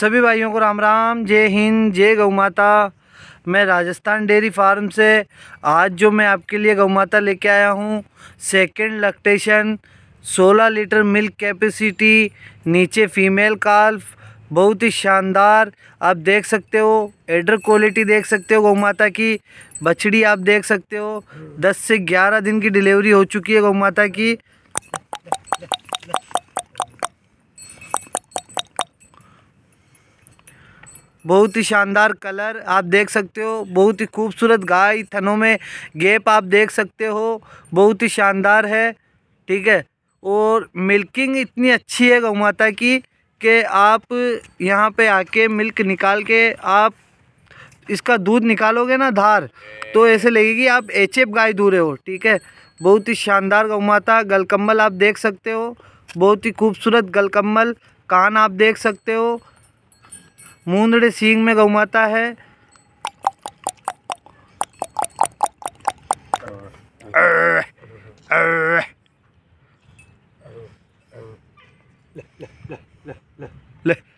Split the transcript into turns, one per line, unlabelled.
सभी भाइयों को राम राम जय हिंद जय गौ माता मैं राजस्थान डेयरी फार्म से आज जो मैं आपके लिए गौ माता लेके आया हूँ second lactation 16 litre milk capacity नीचे फीमेल काल्फ बहुत ही शानदार आप देख सकते हो एडर क्वालिटी देख सकते हो गौ माता की बछड़ी आप देख सकते हो 10 से 11 दिन की डिलीवरी हो चुकी है गौ माता की बहुत ही शानदार कलर आप देख सकते हो बहुत ही खूबसूरत गाय थनों में गेप आप देख सकते हो बहुत ही शानदार है ठीक है और मिल्किंग इतनी अच्छी है गौ माता की कि आप यहाँ पे आके मिल्क निकाल के आप इसका दूध निकालोगे ना धार तो ऐसे लगेगी आप एच एफ गाय दूर हो ठीक है बहुत ही शानदार गौ माता गलकम्बल आप देख सकते हो बहुत ही खूबसूरत गलकम्बल कान आप देख सकते हो मूंदड़े सींग में गौ माता है ले